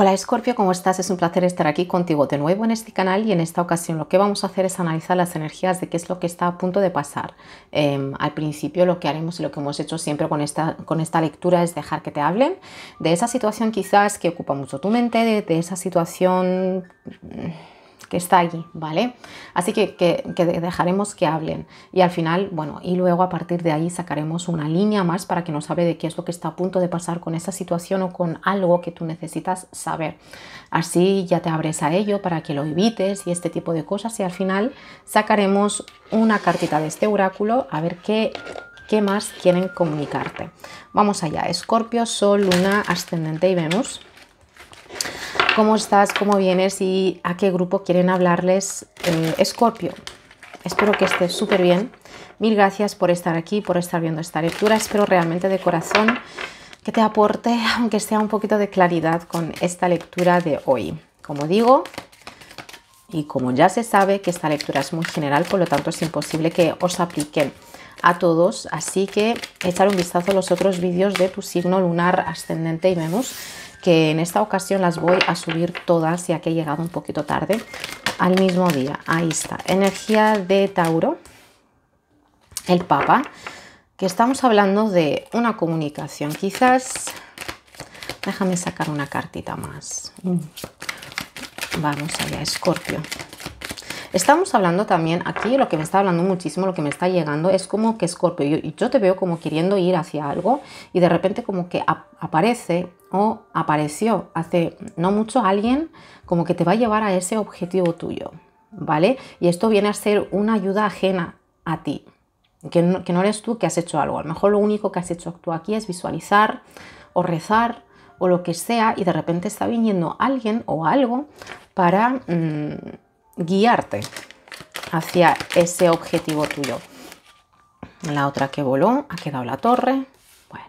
Hola Escorpio, ¿cómo estás? Es un placer estar aquí contigo de nuevo en este canal y en esta ocasión lo que vamos a hacer es analizar las energías de qué es lo que está a punto de pasar. Em, al principio lo que haremos y lo que hemos hecho siempre con esta, con esta lectura es dejar que te hablen de esa situación quizás que ocupa mucho tu mente, de esa situación que está allí, ¿vale? Así que, que, dejaremos que hablen y al final, bueno, y luego a partir de ahí sacaremos una línea más para que nos hable de qué es lo que está a punto de pasar con esa situación o con algo que tú necesitas saber. Así ya te abres a ello para que lo evites y este tipo de cosas y al final sacaremos una cartita de este oráculo a ver qué qué más quieren comunicarte. Vamos allá, Escorpio, Sol, Luna, Ascendente y Venus. ¿Cómo estás? ¿Cómo vienes? ¿Y a qué grupo quieren hablarles? Escorpio, eh, espero que estés súper bien. Mil gracias por estar aquí, por estar viendo esta lectura. Espero realmente de corazón que te aporte, aunque sea un poquito de claridad con esta lectura de hoy. Como digo, y como ya se sabe que esta lectura es muy general, por lo tanto es imposible que os aplique a todos, así que echar un vistazo a los otros vídeos de tu signo lunar, ascendente y Venus que en esta ocasión las voy a subir todas ya que he llegado un poquito tarde al mismo día. Ahí está, energía de Tauro, el Papa, que estamos hablando de una comunicación. Quizás, déjame sacar una cartita más. Mm. Vamos allá, Escorpio. Estamos hablando también aquí, lo que me está hablando muchísimo, lo que me está llegando es como que Scorpio, yo, yo te veo como queriendo ir hacia algo y de repente como que aparece o apareció hace no mucho alguien como que te va a llevar a ese objetivo tuyo, ¿vale? Y esto viene a ser una ayuda ajena a ti, que no, eres tú que has hecho algo, a lo mejor lo único que has hecho tú aquí es visualizar o rezar o lo que sea y de repente está viniendo alguien o algo para... Mm, guiarte hacia ese objetivo tuyo. La otra que voló, ha quedado la torre. Bueno,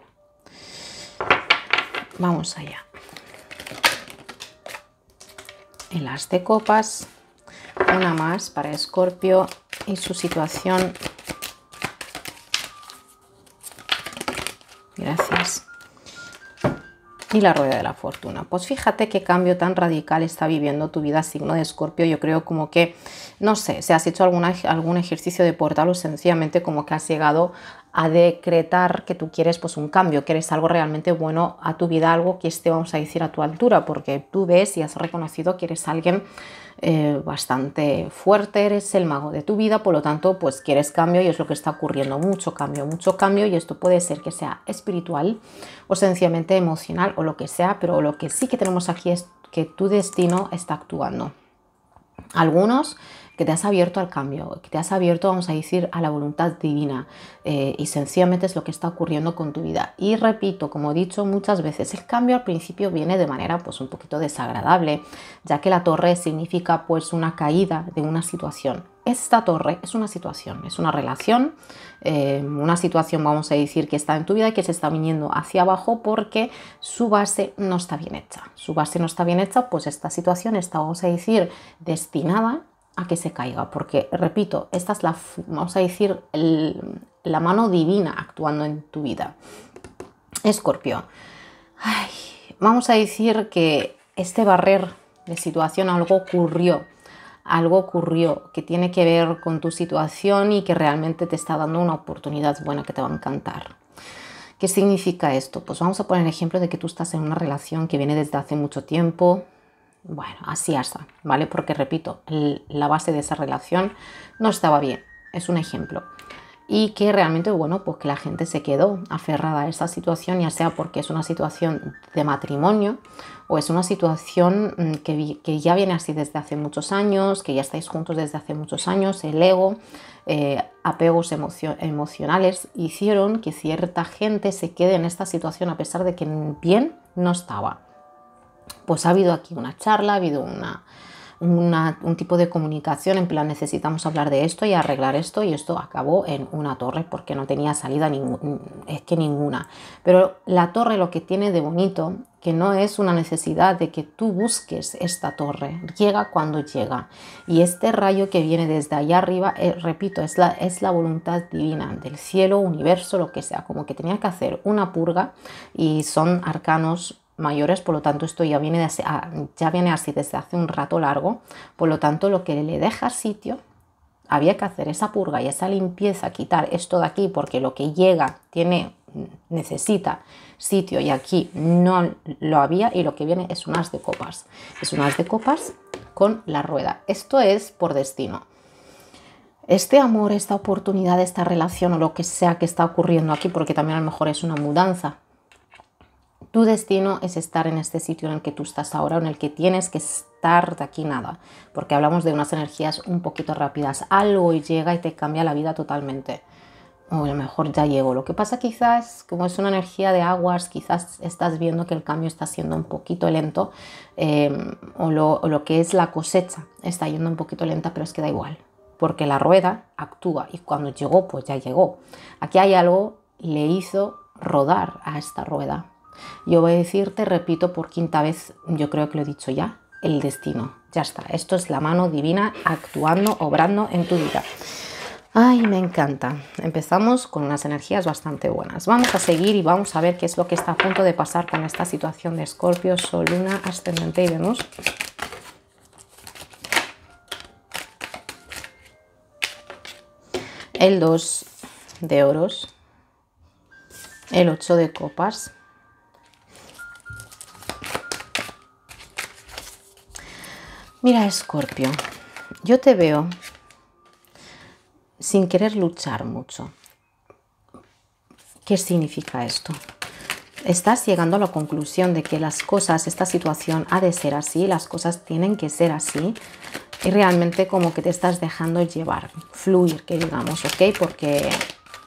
vamos allá. El las de copas, una más para Escorpio y su situación y la rueda de la fortuna. Pues fíjate qué cambio tan radical está viviendo tu vida signo de escorpio. Yo creo como que, no sé, si has hecho algún ejercicio de portal o sencillamente como que has llegado a decretar que tú quieres pues un cambio, que eres algo realmente bueno a tu vida, algo que esté, vamos a decir, a tu altura, porque tú ves y has reconocido que eres alguien eh, bastante fuerte, eres el mago de tu vida, por lo tanto, pues quieres cambio y es lo que está ocurriendo, mucho cambio, mucho cambio y esto puede ser que sea espiritual o sencillamente emocional o lo que sea, pero lo que sí que tenemos aquí es que tu destino está actuando. Algunos que te has abierto al cambio, que te has abierto, vamos a decir, a la voluntad divina. Eh, y sencillamente es lo que está ocurriendo con tu vida. Y repito, como he dicho muchas veces, el cambio al principio viene de manera pues un poquito desagradable, ya que la torre significa pues una caída de una situación. Esta torre es una situación, es una relación, eh, una situación, vamos a decir, que está en tu vida y que se está viniendo hacia abajo porque su base no está bien hecha. Su base no está bien hecha, pues esta situación está, vamos a decir, destinada a que se caiga, porque, repito, esta es la, vamos a decir, la mano divina actuando en tu vida. Escorpio, vamos a decir que este barrer de situación algo ocurrió, algo ocurrió que tiene que ver con tu situación y que realmente te está dando una oportunidad buena que te va a encantar. ¿Qué significa esto? Pues vamos a poner el ejemplo de que tú estás en una relación que viene desde hace mucho tiempo, bueno, así hasta, ¿vale? Porque repito, la base de esa relación no estaba bien. Es un ejemplo. Y que realmente, bueno, pues que la gente se quedó aferrada a esa situación, ya sea porque es una situación de matrimonio o es una situación mm, que, ya viene así desde hace muchos años, que ya estáis juntos desde hace muchos años, el ego, eh, apegos emocionales, hicieron que cierta gente se quede en esta situación a pesar de que bien no estaba pues ha habido aquí una charla, ha habido una, un tipo de comunicación en plan necesitamos hablar de esto y arreglar esto y esto acabó en una torre porque no tenía salida ninguna, es que ninguna. Pero la torre lo que tiene de bonito, que no es una necesidad de que tú busques esta torre, llega cuando llega. Y este rayo que viene desde allá arriba, eh, repito, es la, es la voluntad divina del cielo, universo, lo que sea, como que tenía que hacer una purga y son arcanos mayores, por lo tanto esto ya viene, ah, ya viene así desde hace un rato largo, por lo tanto lo que le deja sitio, había que hacer esa purga y esa limpieza, quitar esto de aquí, porque lo que llega tiene, necesita sitio y aquí no lo había y lo que viene es un as de copas, es un as de copas con la rueda, esto es por destino este amor, esta oportunidad, esta relación o lo que sea que está ocurriendo aquí, porque también a lo mejor es una mudanza, tu destino es estar en este sitio en el que tú estás ahora, en el que tienes que estar de aquí nada, porque hablamos de unas energías un poquito rápidas. Algo llega y te cambia la vida totalmente. O a lo mejor ya llegó. Lo que pasa quizás, como es una energía de aguas, quizás estás viendo que el cambio está siendo un poquito lento, em, o, lo, que es la cosecha está yendo un poquito lenta, pero es que da igual, porque la rueda actúa y cuando llegó, pues ya llegó. Aquí hay algo, le hizo rodar a esta rueda yo voy a decirte, repito por quinta vez, yo creo que lo he dicho ya, el destino. Ya está, esto es la mano divina actuando, obrando en tu vida. Ay, me encanta. Empezamos con unas energías bastante buenas. Vamos a seguir y vamos a ver qué es lo que está a punto de pasar con esta situación de Escorpio, Sol, Luna, Ascendente y Venus. El 2 de oros, el 8 de copas, Mira, Escorpio, yo te veo sin querer luchar mucho. ¿Qué significa esto? Estás llegando a la conclusión de que las cosas, esta situación ha de ser así, las cosas tienen que ser así y realmente como que te estás dejando llevar, fluir, que digamos, ¿ok? Porque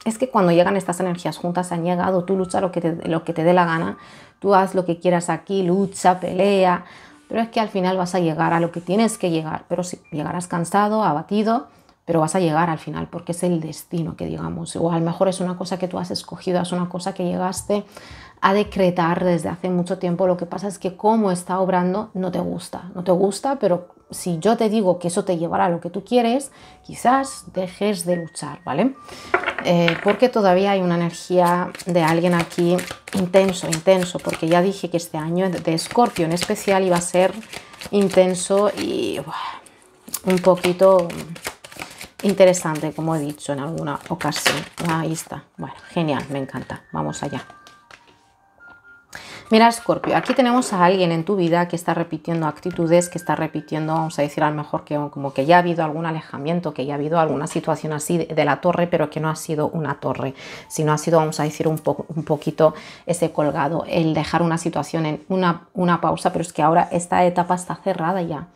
es que cuando llegan estas energías juntas han llegado, tú lucha lo que te, lo que te dé la gana, tú haz lo que quieras aquí, lucha, pelea, pero es que al final vas a llegar a lo que tienes que llegar, pero si llegarás cansado, abatido, pero vas a llegar al final porque es el destino que digamos, o a lo mejor es una cosa que tú has escogido, es una cosa que llegaste a decretar desde hace mucho tiempo, lo que pasa es que cómo está obrando no te gusta, no te gusta, pero si yo te digo que eso te llevará a lo que tú quieres, quizás dejes de luchar, ¿vale? Eh, porque todavía hay una energía de alguien aquí intenso, intenso, porque ya dije que este año de Escorpio en especial iba a ser intenso y un poquito interesante, como he dicho en alguna ocasión. Ah, ahí está. Bueno, genial, me encanta. Vamos allá. Mira, Scorpio, aquí tenemos a alguien en tu vida que está repitiendo actitudes, que está repitiendo, vamos a decir, a lo mejor que como que ya ha habido algún alejamiento, que ya ha habido alguna situación así de, la torre, pero que no ha sido una torre, sino ha sido, vamos a decir, un, un poquito ese colgado, el dejar una situación en una, una pausa, pero es que ahora esta etapa está cerrada ya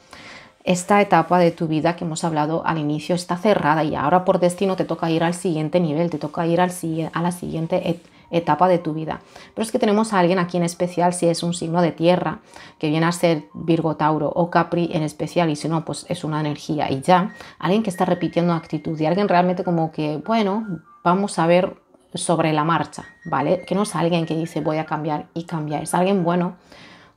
esta etapa de tu vida que hemos hablado al inicio está cerrada y ahora por destino te toca ir al siguiente nivel, te toca ir al, a la siguiente etapa de tu vida. Pero es que tenemos a alguien aquí en especial si es un signo de tierra, que viene a ser Virgo Tauro o Capri en especial, y si no, pues es una energía y ya. Alguien que está repitiendo actitud y alguien realmente como que, bueno, vamos a ver sobre la marcha, ¿vale? Que no es alguien que dice voy a cambiar y cambia, es alguien bueno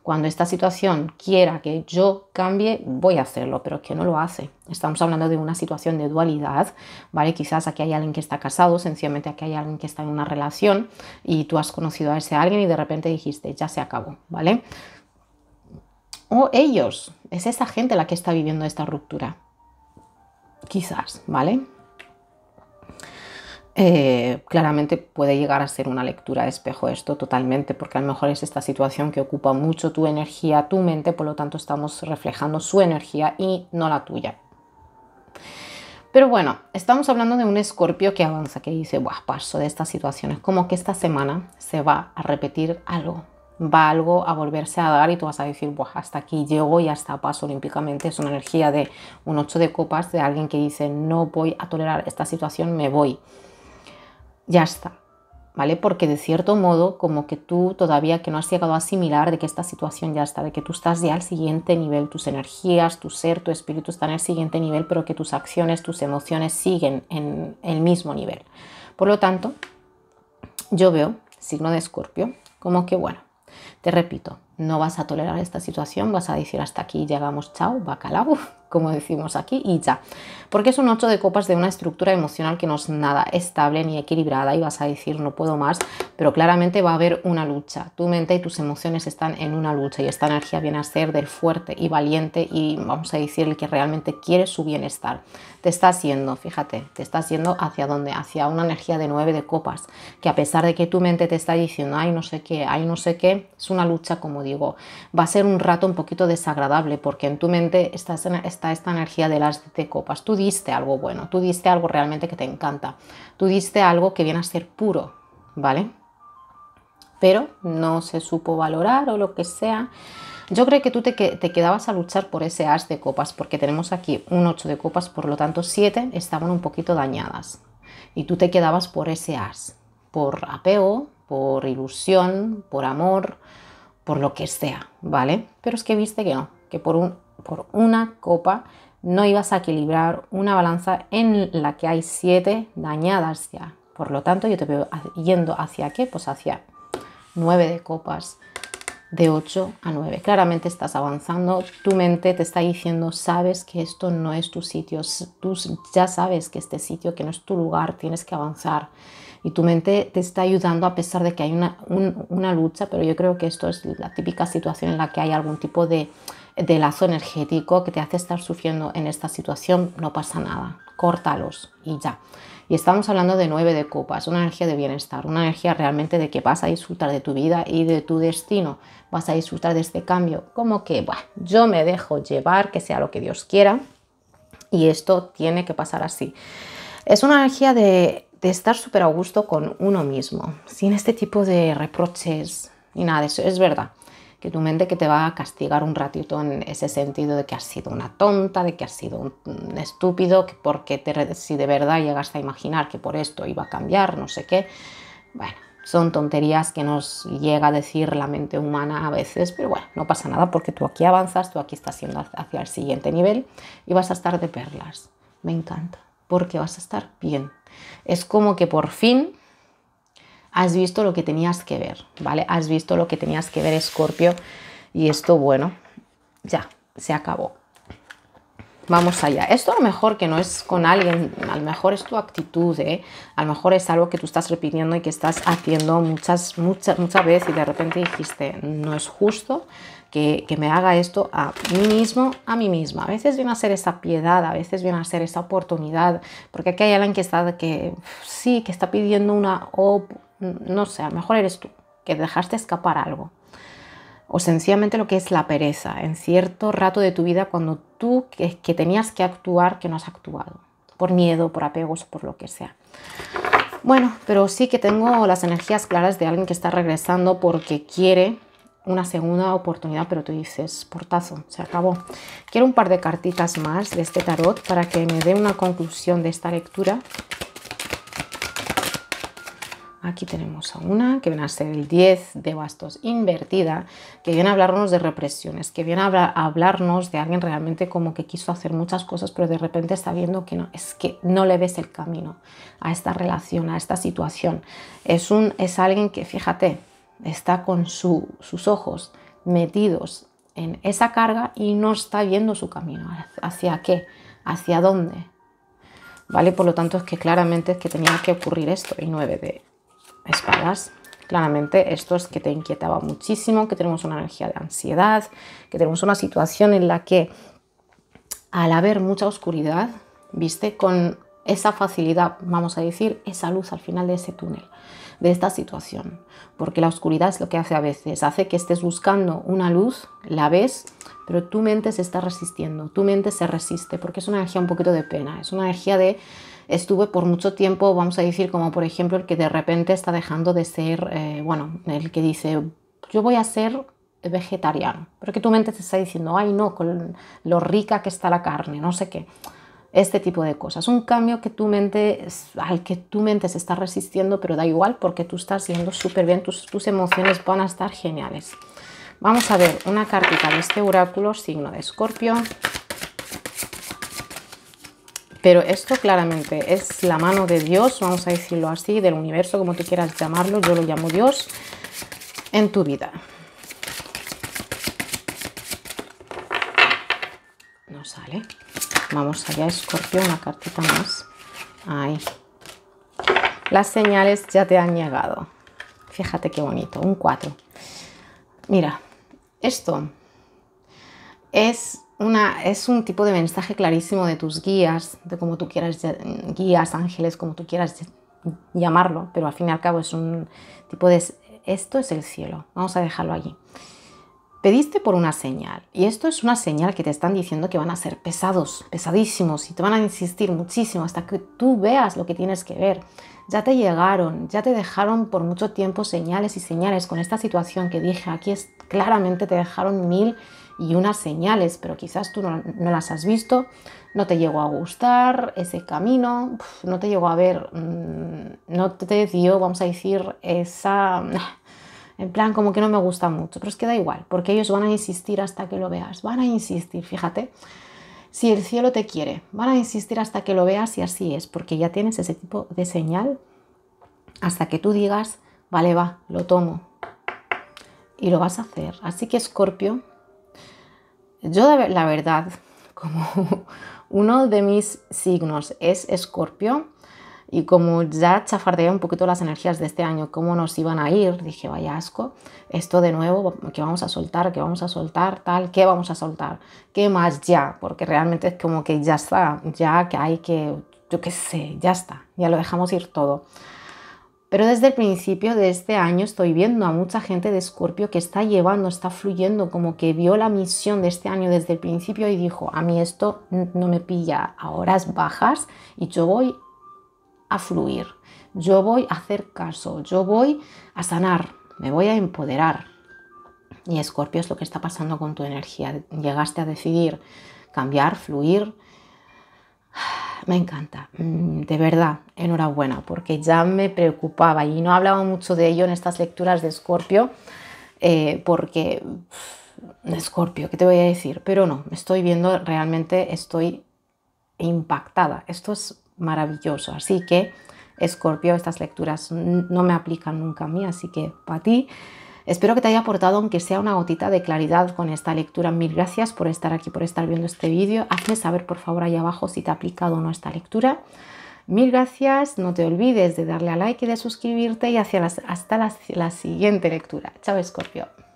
cuando esta situación quiera que yo cambie, voy a hacerlo, pero es que no lo hace. Estamos hablando de una situación de dualidad, ¿vale? Quizás aquí hay alguien que está casado, sencillamente aquí hay alguien que está en una relación y tú has conocido a ese alguien y de repente dijiste, ya se acabó, ¿vale? O ellos, es esa gente la que está viviendo esta ruptura. Quizás, ¿vale? Eh, claramente puede llegar a ser una lectura de espejo esto totalmente, porque a lo mejor es esta situación que ocupa mucho tu energía, tu mente, por lo tanto estamos reflejando su energía y no la tuya. Pero bueno, estamos hablando de un escorpio que avanza, que dice, Buah, paso de estas situaciones, como que esta semana se va a repetir algo, va algo a volverse a dar y tú vas a decir, hasta aquí llego y hasta paso olímpicamente. Es una energía de un 8 de copas de alguien que dice, no voy a tolerar esta situación, me voy ya está, ¿vale? Porque de cierto modo, como que tú todavía que no has llegado a asimilar de que esta situación ya está, de que tú estás ya al siguiente nivel, tus energías, tu ser, tu espíritu están al siguiente nivel, pero que tus acciones, tus emociones siguen en el mismo nivel. Por lo tanto, yo veo, signo de escorpio, como que bueno, te repito, no vas a tolerar esta situación, vas a decir hasta aquí llegamos, chao, bacalao, como decimos aquí, y ya. Porque es un ocho de copas de una estructura emocional que no es nada estable ni equilibrada y vas a decir no puedo más, pero claramente va a haber una lucha. Tu mente y tus emociones están en una lucha y esta energía viene a ser del fuerte y valiente y vamos a decir el que realmente quiere su bienestar. Te está haciendo, fíjate, te está haciendo hacia dónde, hacia una energía de nueve de copas, que a pesar de que tu mente te está diciendo, ay no sé qué, ay no sé qué, es una lucha como digo, va a ser un rato un poquito desagradable porque en tu mente está, esta energía del as de copas. Tú diste algo bueno, tú diste algo realmente que te encanta, tú diste algo que viene a ser puro, ¿vale? Pero no se supo valorar o lo que sea. Yo creo que tú te, te, quedabas a luchar por ese as de copas, porque tenemos aquí un 8 de copas, por lo tanto 7 estaban un poquito dañadas. Y tú te quedabas por ese as, por apego, por ilusión, por amor, por lo que sea, ¿vale? Pero es que viste que no, que por, un, por una copa no ibas a equilibrar una balanza en la que hay siete dañadas ya. Por lo tanto, yo te veo yendo hacia qué? Pues hacia nueve de copas, de 8 a 9. Claramente estás avanzando, tu mente te está diciendo, sabes que esto no es tu sitio, tú ya sabes que este sitio, que no es tu lugar, tienes que avanzar y tu mente te está ayudando a pesar de que hay una, lucha, pero yo creo que esto es la típica situación en la que hay algún tipo de, lazo energético que te hace estar sufriendo en esta situación, no pasa nada, córtalos y ya. Y estamos hablando de nueve de copas, una energía de bienestar, una energía realmente de que vas a disfrutar de tu vida y de tu destino, vas a disfrutar de este cambio, como que bueno yo me dejo llevar, que sea lo que Dios quiera, y esto tiene que pasar así. Es una energía de de estar súper a gusto con uno mismo, sin este tipo de reproches ni nada de eso. Es verdad que tu mente que te va a castigar un ratito en ese sentido de que has sido una tonta, de que has sido un estúpido, que porque te, si de verdad llegaste a imaginar que por esto iba a cambiar, no sé qué. Bueno, son tonterías que nos llega a decir la mente humana a veces, pero bueno, no pasa nada porque tú aquí avanzas, tú aquí estás yendo hacia el siguiente nivel y vas a estar de perlas. Me encanta porque vas a estar bien. Es como que por fin has visto lo que tenías que ver, ¿vale? Has visto lo que tenías que ver, Escorpio, y esto, bueno, ya, se acabó. Vamos allá. Esto a lo mejor que no es con alguien, a lo mejor es tu actitud, ¿eh? A lo mejor es algo que tú estás repitiendo y que estás haciendo muchas, muchas, muchas veces y de repente dijiste, no es justo, que, me haga esto a mí mismo, a mí misma. A veces viene a ser esa piedad, a veces viene a ser esa oportunidad, porque aquí hay alguien que está, que sí, que está pidiendo una, o no sé, a lo mejor eres tú, que dejaste escapar algo. O sencillamente lo que es la pereza, en cierto rato de tu vida cuando tú que tenías que actuar, que no has actuado, por miedo, por apegos, por lo que sea. Bueno, pero sí que tengo las energías claras de alguien que está regresando porque quiere una segunda oportunidad, pero tú dices, portazo, se acabó. Quiero un par de cartitas más de este tarot para que me dé una conclusión de esta lectura. Aquí tenemos a una que viene a ser el 10 de bastos invertida, que viene a hablarnos de represiones, que viene a, hablarnos de alguien realmente como que quiso hacer muchas cosas, pero de repente está viendo que no, es que no le ves el camino a esta relación, a esta situación. Es, un, es alguien que, fíjate, está con sus ojos metidos en esa carga y no está viendo su camino. ¿Hacia qué? ¿Hacia dónde? ¿Vale? Por lo tanto, es que claramente es que tenía que ocurrir esto. Y 9 de espadas. Claramente esto es que te inquietaba muchísimo, que tenemos una energía de ansiedad, que tenemos una situación en la que al haber mucha oscuridad, viste, con esa facilidad, vamos a decir, esa luz al final de ese túnel de esta situación. Porque la oscuridad es lo que hace a veces, hace que estés buscando una luz, la ves, pero tu mente se está resistiendo, tu mente se resiste, porque es una energía un poquito de pena, es una energía de estuve por mucho tiempo, vamos a decir, como por ejemplo el que de repente está dejando de ser, eh, bueno, el que dice, yo voy a ser vegetariano, pero que tu mente te está diciendo, ay no, con lo rica que está la carne, no sé qué este tipo de cosas. Un cambio que tu mente, al que tu mente se está resistiendo, pero da igual porque tú estás yendo súper bien, tus, emociones van a estar geniales. Vamos a ver una cartita de este oráculo, signo de escorpio. Pero esto claramente es la mano de Dios, vamos a decirlo así, del universo, como tú quieras llamarlo, yo lo llamo Dios, en tu vida. No sale. Vamos allá, Escorpio, una cartita más. Ahí. Las señales ya te han llegado. Fíjate qué bonito, un 4. Mira, esto es, una, es un tipo de mensaje clarísimo de tus guías, de como tú quieras, guías, ángeles, como tú quieras llamarlo, pero al fin y al cabo es un tipo de... Esto es el cielo, vamos a dejarlo allí. Pediste por una señal y esto es una señal que te están diciendo que van a ser pesados, pesadísimos y te van a insistir muchísimo hasta que tú veas lo que tienes que ver. Ya te llegaron, ya te dejaron por mucho tiempo señales y señales con esta situación que dije. Aquí es, claramente te dejaron mil y unas señales, pero quizás tú no, no las has visto, no te llegó a gustar ese camino, no te llegó a ver, mm, no te dio, vamos a decir, esa en plan, como que no me gusta mucho, pero es que da igual, porque ellos van a insistir hasta que lo veas, van a insistir, fíjate. Si el cielo te quiere, van a insistir hasta que lo veas y así es, porque ya tienes ese tipo de señal hasta que tú digas, vale, va, lo tomo. Y lo vas a hacer. Así que Escorpio, yo la verdad, como uno de mis signos es Escorpio, y como ya chafardeé un poquito las energías de este año, cómo nos iban a ir, dije, vaya asco, esto de nuevo, que vamos a soltar, que vamos a soltar, tal, qué vamos a soltar, qué más ya, porque realmente es como que ya está, ya que hay que, yo qué sé, ya está, ya lo dejamos ir todo. Pero desde el principio de este año estoy viendo a mucha gente de Escorpio que está llevando, está fluyendo, como que vio la misión de este año desde el principio y dijo, a mí esto no me pilla a horas bajas y yo voy a fluir, yo voy a hacer caso, yo voy a sanar, me voy a empoderar. Y Escorpio es lo que está pasando con tu energía. Llegaste a decidir cambiar, fluir. Me encanta, mm, de verdad, enhorabuena, porque ya me preocupaba y no hablaba mucho de ello en estas lecturas de Escorpio, eh, porque Escorpio, ¿qué te voy a decir? Pero no, estoy viendo, realmente estoy impactada. Esto es maravilloso. Así que, Escorpio, estas lecturas no me aplican nunca a mí, así que para ti. Espero que te haya aportado, aunque sea una gotita de claridad con esta lectura. Mil gracias por estar aquí, por estar viendo este vídeo. Hazme saber, por favor, ahí abajo si te ha aplicado o no esta lectura. Mil gracias, no te olvides de darle a like y de suscribirte y hacia hasta la, la siguiente lectura. Chao, Escorpio.